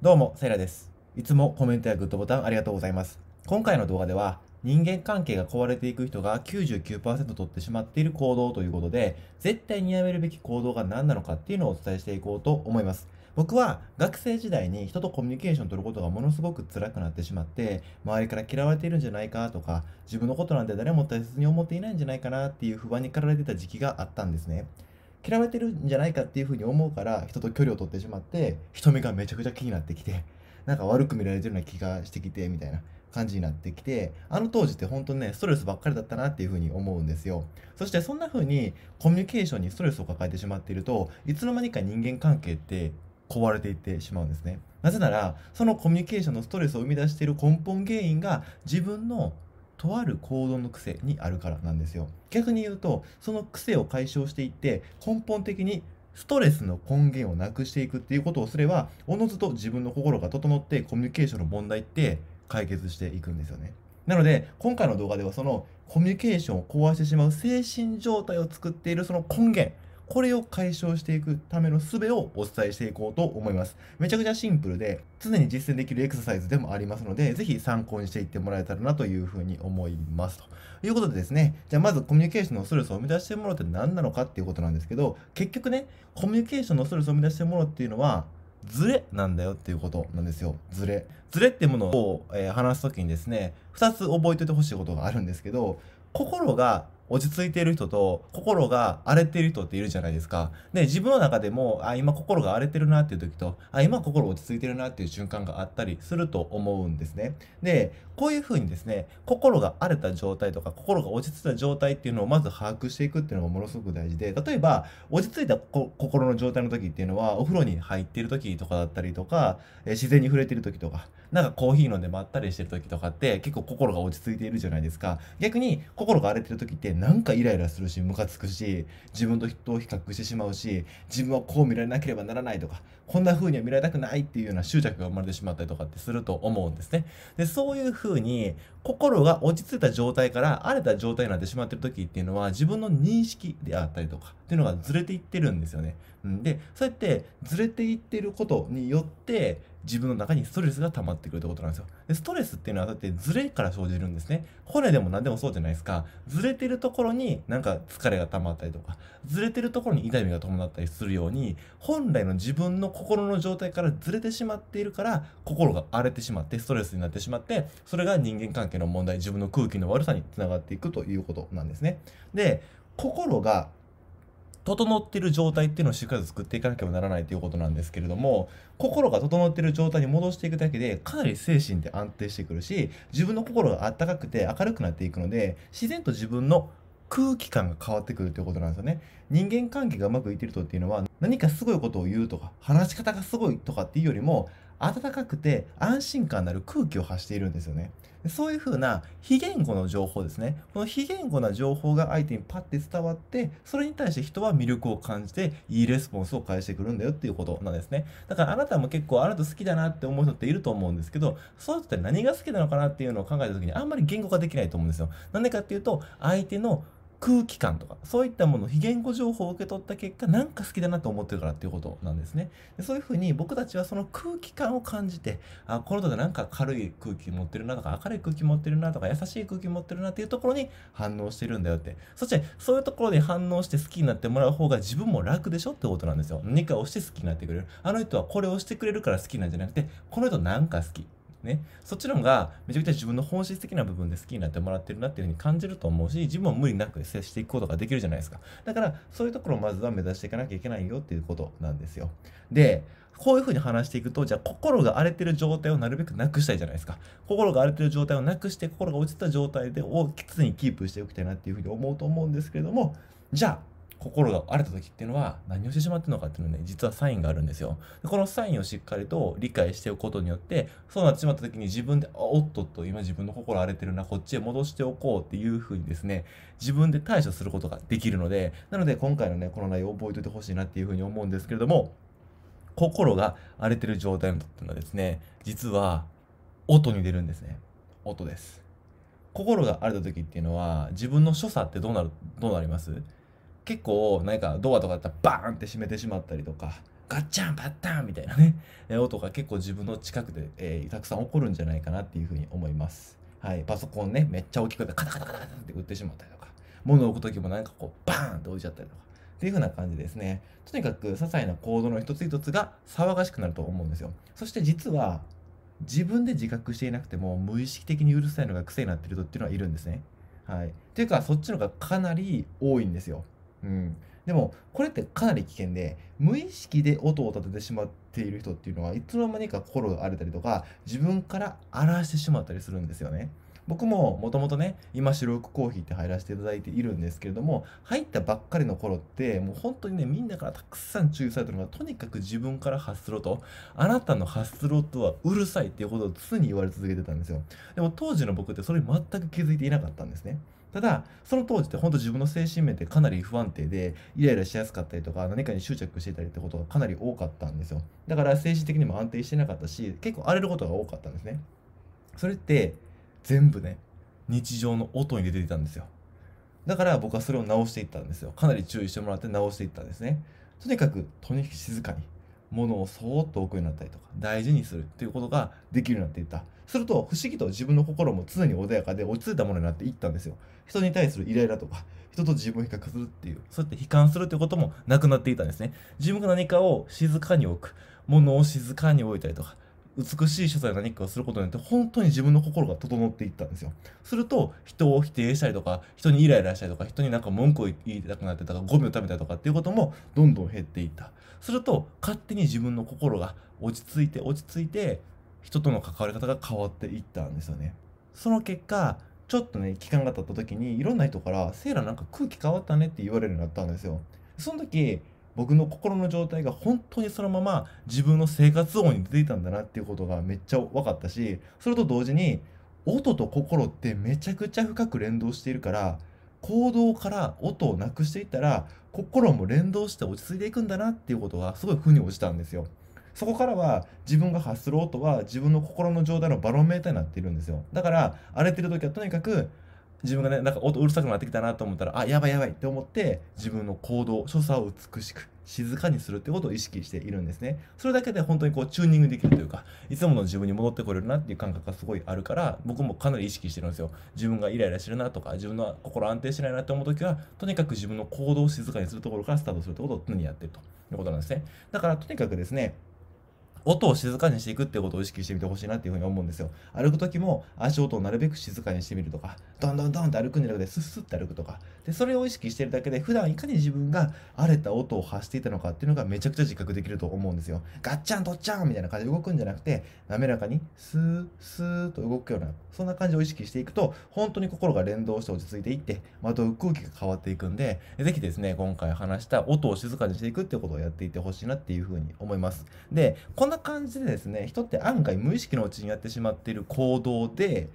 どうも、セイラです。いつもコメントやグッドボタンありがとうございます。今回の動画では、人間関係が壊れていく人が99%取ってしまっている行動ということで、絶対にやめるべき行動が何なのかっていうのをお伝えしていこうと思います。僕は学生時代に人とコミュニケーションを取ることがものすごく辛くなってしまって周りから嫌われているんじゃないかとか自分のことなんて誰も大切に思っていないんじゃないかなっていう不安に駆られてた時期があったんですね嫌われてるんじゃないかっていうふうに思うから人と距離を取ってしまって人目がめちゃくちゃ気になってきてなんか悪く見られてるような気がしてきてみたいな感じになってきてあの当時って本当にねストレスばっかりだったなっていうふうに思うんですよそしてそんなふうにコミュニケーションにストレスを抱えてしまっているといつの間にか人間関係って壊れていってしまうんですねなぜならそのコミュニケーションのストレスを生み出している根本原因が自分のとある行動の癖にあるからなんですよ逆に言うとその癖を解消していって根本的にストレスの根源をなくしていくっていうことをすればおのずと自分の心が整ってコミュニケーションの問題って解決していくんですよねなので今回の動画ではそのコミュニケーションを壊してしまう精神状態を作っているその根源これを解消していくための術をお伝えしていこうと思います。めちゃくちゃシンプルで、常に実践できるエクササイズでもありますので、ぜひ参考にしていってもらえたらなというふうに思います。ということでですね、じゃあまずコミュニケーションのストレスを生み出してるものって何なのかっていうことなんですけど、結局ね、コミュニケーションのストレスを生み出してるものっていうのは、ズレなんだよっていうことなんですよ。ズレ。ズレってものを、えー、話すときにですね、2つ覚えておいてほしいことがあるんですけど、心が落ち着いている人と心が荒れている人っているじゃないですか。で、自分の中でも、あ、今心が荒れてるなっていう時と、あ、今心落ち着いてるなっていう瞬間があったりすると思うんですね。で、こういうふうにですね、心が荒れた状態とか心が落ち着いた状態っていうのをまず把握していくっていうのがものすごく大事で、例えば、落ち着いた心の状態の時っていうのは、お風呂に入っている時とかだったりとか、え自然に触れてる時とか、なんかコーヒー飲んでまったりしてる時とかって結構心が落ち着いているじゃないですか逆に心が荒れてる時ってなんかイライラするしムカつくし自分と人を比較してしまうし自分はこう見られなければならないとかこんな風には見られたくないっていうような執着が生まれてしまったりとかってすると思うんですねでそういう風に心が落ち着いた状態から荒れた状態になってしまってる時っていうのは自分の認識であったりとかっていうのがずれていってるんですよねうん、でそうやってずれていってることによって自分の中にストレスが溜まってくるってことなんですよ。でストレスっていうのはだってずれから生じるんですね。骨でも何でもそうじゃないですか。ずれてるところになんか疲れが溜まったりとか、ずれてるところに痛みが伴ったりするように、本来の自分の心の状態からずれてしまっているから、心が荒れてしまって、ストレスになってしまって、それが人間関係の問題、自分の空気の悪さにつながっていくということなんですね。で、心が整ってる状態っていうのをしっかりと作っていかなければならないということなんですけれども心が整ってる状態に戻していくだけでかなり精神って安定してくるし自分の心が温かくて明るくなっていくので自然と自分の空気感が変わってくるということなんですよね。人間関係がうまくいっている人っていうのは何かすごいことを言うとか話し方がすごいとかっていうよりも温かくて安心感のある空気を発しているんですよね。そういうふうな非言語の情報ですね。この非言語な情報が相手にパッて伝わって、それに対して人は魅力を感じて、いいレスポンスを返してくるんだよっていうことなんですね。だからあなたも結構あなた好きだなって思う人っていると思うんですけど、そういう人って何が好きなのかなっていうのを考えた時にあんまり言語化できないと思うんですよ。なんでかっていうと、相手の空気感とか、そういったもの、非言語情報を受け取った結果、なんか好きだなと思ってるからっていうことなんですね。でそういうふうに僕たちはその空気感を感じて、あ、この人がなんか軽い空気持ってるなとか、明るい空気持ってるなとか、優しい空気持ってるなっていうところに反応してるんだよって。そして、そういうところで反応して好きになってもらう方が自分も楽でしょってことなんですよ。何かをして好きになってくれる。あの人はこれをしてくれるから好きなんじゃなくて、この人なんか好き。ね、そっちの方がめちゃくちゃ自分の本質的な部分で好きになってもらってるなっていうふうに感じると思うし自分も無理なく接していくことができるじゃないですかだからそういうところをまずは目指していかなきゃいけないよっていうことなんですよでこういうふうに話していくと、じゃあ心が荒れてる状態をなるべくなくしたいじゃないですか。心が荒れてる状態をなくして、心が落ちた状態で、を常にキープしておきたいなっていうふうに思うと思うんですけれども、じゃあ、心が荒れた時っていうのは何をしてしまってるのかっていうのね、実はサインがあるんですよ。でこのサインをしっかりと理解しておくことによって、そうなってしまった時に自分で、おっとっと、今自分の心荒れてるな、こっちへ戻しておこうっていうふうにですね、自分で対処することができるので、なので今回のね、この内容を覚えておいてほしいなっていうふうに思うんですけれども、心が荒れてる状態の時っていうのはですね、実は音に出るんですね。音です。心が荒れた時っていうのは自分の所作ってどうなるどうなります結構なんかドアとかだったらバーンって閉めてしまったりとかガッチャンバッタンみたいなね 音が結構自分の近くで、えー、たくさん起こるんじゃないかなっていうふうに思います。はい、パソコンねめっちゃ大きくてカタカタカタカタって打ってしまったりとか物を置く時もなんかこうバーンって置いちゃったりとかっていう風な感じですね。とにかく些細な行動の一つ一つが騒がしくなると思うんですよ。そして実は自分で自覚していなくても無意識的にうるさいのが癖になってる人っていうのはいるんですね。はい。っていうかそっちのがかなり多いんですよ。うん、でもこれってかなり危険で無意識で音を立ててしまっている人っていうのはいつの間にか心が荒れたりとか自分から荒らしてしまったりするんですよね。僕ももともとね今白くコーヒーって入らせていただいているんですけれども入ったばっかりの頃ってもう本当にねみんなからたくさん注意されてるのがとにかく自分から発する音あなたの発する音はうるさいっていうことを常に言われ続けてたんですよでも当時の僕ってそれ全く気づいていなかったんですねただその当時って本当自分の精神面ってかなり不安定でイライラしやすかったりとか何かに執着してたりってことがかなり多かったんですよだから精神的にも安定してなかったし結構荒れることが多かったんですねそれって全部ね日常の音に出ていたんですよだから僕はそれを直していったんですよかなり注意してもらって直していったんですねとにかくとにかく静かにものをそーっと置くようになったりとか大事にするっていうことができるようになっていったすると不思議と自分の心も常に穏やかで落ち着いたものになっていったんですよ人に対するイライラとか人と自分を比較するっていうそうやって悲観するということもなくなっていたんですね自分が何かを静かに置くものを静かに置いたりとか美しい所作や何かをすることによって本当に自分の心が整っていったんですよ。すると人を否定したりとか人にイライラしたりとか人になんか文句を言いたくなってたかゴミを食べたりとかっていうこともどんどん減っていった。すると勝手に自分の心が落ち着いて落ち着いて人との関わり方が変わっていったんですよね。その結果ちょっとね期間が経った時にいろんな人から「セイラなんか空気変わったね」って言われるようになったんですよ。その時僕の心の状態が本当にそのまま自分の生活音に出ていたんだなっていうことがめっちゃ分かったしそれと同時に音と心ってめちゃくちゃ深く連動しているから行動から音をなくしていったら心も連動して落ち着いていくんだなっていうことがすごい腑に落ちたんですよ。そこからは自分が発する音は自分の心の状態のバロメーターになっているんですよ。だから荒れてる時はとにかく自分がね、なんか音うるさくなってきたなと思ったら、あ、やばいやばいって思って、自分の行動、所作を美しく、静かにするってことを意識しているんですね。それだけで本当にこうチューニングできるというか、いつもの自分に戻ってこれるなっていう感覚がすごいあるから、僕もかなり意識してるんですよ。自分がイライラしてるなとか、自分の心安定しないなって思う時は、とにかく自分の行動を静かにするところからスタートするってことを常にやってるということなんですね。だからとにかくですね、音を静かにしていくってことを意識してみてほしいなっていうふうに思うんですよ。歩く時も足音をなるべく静かにしてみるとか、どんどんどんって歩くんじゃなくて、スッスッて歩くとか。で、それを意識してるだけで、普段いかに自分が荒れた音を発していたのかっていうのがめちゃくちゃ自覚できると思うんですよ。ガッチャン、ドッチャンみたいな感じで動くんじゃなくて、滑らかにスー、スーと動くような、そんな感じを意識していくと、本当に心が連動して落ち着いていって、また空気が変わっていくんで、ぜひですね、今回話した音を静かにしていくってことをやっていってほしいなっていうふうに思います。で、こんな感じでですね人って案外無意識のうちにやってしまっている行動で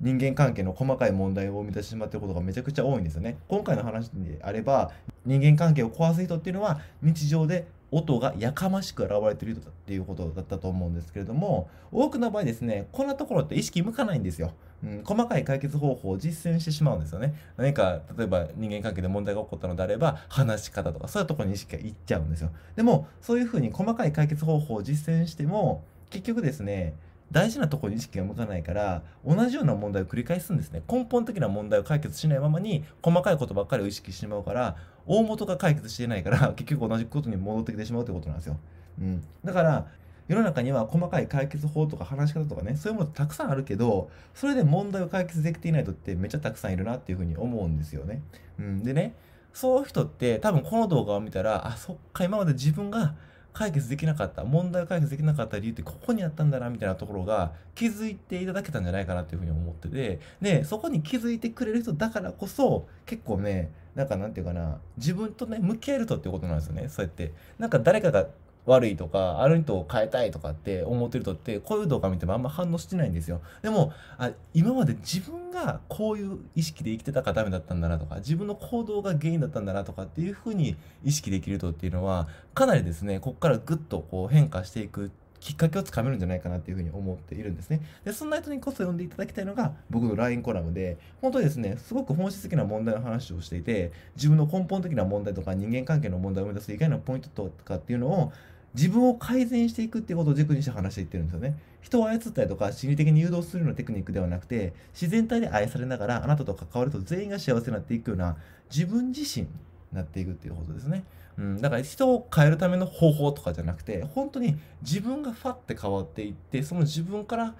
人間関係の細かい問題を生み出してしまっていることがめちゃくちゃ多いんですよね。今回の話であれば人間関係を壊す人っていうのは日常で音がやかましく現れてるっていうことだったと思うんですけれども多くの場合ですねこんなところって意識向かないんですよ、うん、細かい解決方法を実践してしまうんですよね何か例えば人間関係で問題が起こったのであれば話し方とかそういうところに意識がいっちゃうんですよでもそういうふうに細かい解決方法を実践しても結局ですね大事なところに意識が向かないから同じような問題を繰り返すんですね根本的な問題を解決しないままに細かいことばっかりを意識してしまうから大元が解決してないから 結局同じことに戻ってきてしまうということなんですよ、うん、だから世の中には細かい解決法とか話し方とかねそういうものたくさんあるけどそれで問題を解決できていない人ってめっちゃたくさんいるなっていうふうに思うんですよね、うん、でねそういう人って多分この動画を見たらあそっか今まで自分が解決できなかった問題を解決できなかった理由ってここにあったんだなみたいなところが気づいていただけたんじゃないかなっていうふうに思っててでそこに気づいてくれる人だからこそ結構ねなんかなんていうかな自分とね向き合えるとっていうことなんですよねそうやってなんか誰かが悪いとか、あの人を変えたいとかって思ってる人って、こういう動画見てもあんま反応してないんですよ。でも、あ今まで自分がこういう意識で生きてたかダメだったんだなとか、自分の行動が原因だったんだなとかっていうふうに意識できる人っていうのは、かなりですね、こっからぐっとこう変化していくきっかけをつかめるんじゃないかなっていうふうに思っているんですね。で、そんな人にこそ呼んでいただきたいのが僕の LINE コラムで、本当にですね、すごく本質的な問題の話をしていて、自分の根本的な問題とか人間関係の問題を生み出す以外のポイントとかっていうのを自分を改善していくっていうことを軸にして話していってるんですよね。人を操ったりとか心理的に誘導するようなテクニックではなくて、自然体で愛されながらあなたと関わると全員が幸せになっていくような自分自身になっていくっていうことですね。うん、だから人を変えるための方法とかじゃなくて、本当に自分がファって変わっていって、その自分から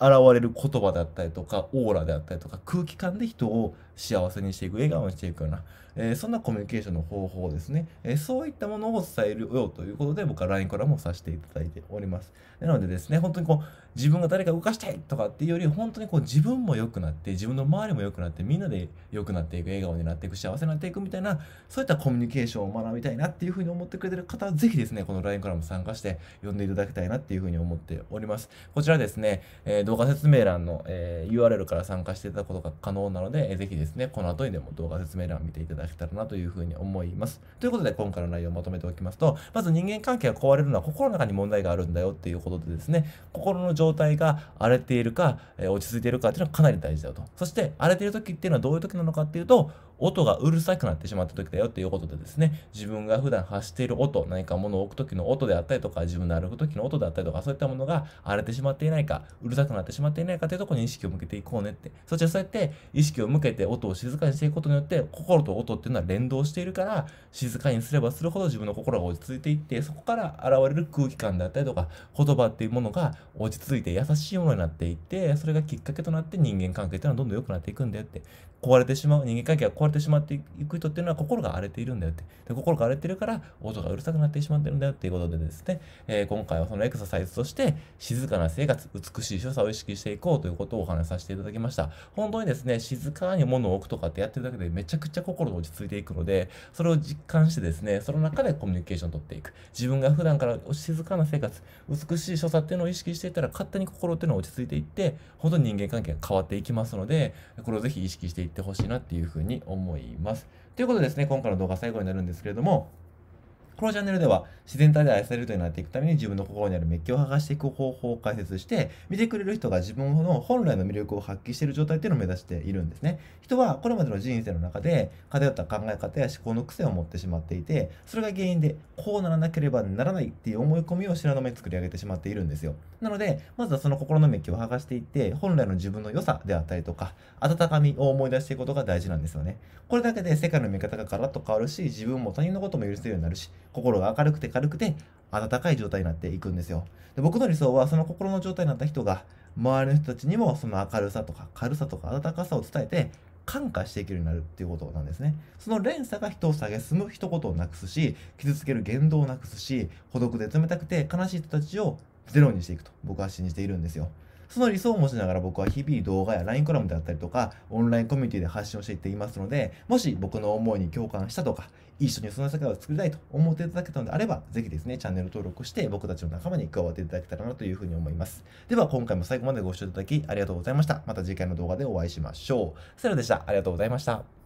現れる言葉だったりとか、オーラであったりとか、空気感で人を幸せにしていく、笑顔にしていくような、えー、そんなコミュニケーションの方法ですね、えー、そういったものを伝えるようということで、僕は LINE コラムをさせていただいております。なのでですね、本当にこう、自分が誰か動かしたいとかっていうより、本当にこう、自分も良くなって、自分の周りも良くなって、みんなで良くなっていく、笑顔になっていく、幸せになっていくみたいな、そういったコミュニケーションを学びたいなっていうふうに思ってくれてる方は、ぜひですね、この LINE コラム参加して、呼んでいただきたいなっていうふうに思っております。こちらですね、えー、動画説明欄の、え URL から参加していただくことが可能なので、えー、ぜひですね、この後にでも動画説明欄見ていただだけたらなというふうに思います。ということで今回の内容をまとめておきますと、まず人間関係が壊れるのは心の中に問題があるんだよっていうことでですね、心の状態が荒れているか、え落ち着いているかっていうのはかなり大事だと。そして荒れている時っていうのはどういう時なのかっていうと、音がうるさくなってしまった時だよっていうことでですね、自分が普段発している音、何か物を置く時の音であったりとか、自分の歩く時の音であったりとか、そういったものが荒れてしまっていないか、うるさくなってしまっていないかというところに意識を向けていこうねって。そしてそうやって意識を向けて音を静かにしていくことによって、心と音っていうのは連動しているから、静かにすればするほど自分の心が落ち着いていって、そこから現れる空気感であったりとか、言葉っていうものが落ち着いて優しいものになっていって、それがきっかけとなって人間関係っていうのはどんどん良くなっていくんだよって。壊れてしまう人間関係が壊れてしまっていく人っていうのは心が荒れているんだよってで心が荒れてるから音がうるさくなってしまってるんだよっていうことでですね、えー、今回はそのエクササイズとして静かな生活美しい所作を意識していこうということをお話しさせていただきました本当にですね静かに物を置くとかってやってるだけでめちゃくちゃ心が落ち着いていくのでそれを実感してですねその中でコミュニケーションをとっていく自分が普段から静かな生活美しい所作っていうのを意識していたら勝手に心っていうのは落ち着いていって本当に人間関係が変わっていきますのでこれをぜひ意識していってほしいなっていうふうに思います。ということでですね、今回の動画最後になるんですけれども、このチャンネルでは自然体で愛されるようになっていくために自分の心にあるメッキを剥がしていく方法を解説して見てくれる人が自分の本来の魅力を発揮している状態っていうのを目指しているんですね人はこれまでの人生の中で偏った考え方や思考の癖を持ってしまっていてそれが原因でこうならなければならないっていう思い込みを知白の目作り上げてしまっているんですよなのでまずはその心のメッキを剥がしていって本来の自分の良さであったりとか温かみを思い出していくことが大事なんですよねこれだけで世界の見方がガラッと変わるし自分も他人のことも許せるようになるし心が明るくて軽くて温かい状態になっていくんですよ。で僕の理想はその心の状態になった人が周りの人たちにもその明るさとか軽さとか温かさを伝えて感化していけるようになるっていうことなんですね。その連鎖が人を蔑む一言をなくすし、傷つける言動をなくすし、孤独で冷たくて悲しい人たちをゼロにしていくと僕は信じているんですよ。その理想を持ちながら僕は日々動画や LINE コラムであったりとか、オンラインコミュニティで発信をしていっていますので、もし僕の思いに共感したとか、一緒にその世界を作りたいと思っていただけたのであれば、ぜひですね、チャンネル登録して僕たちの仲間に加わっていただけたらなというふうに思います。では、今回も最後までご視聴いただきありがとうございました。また次回の動画でお会いしましょう。セラでした。ありがとうございました。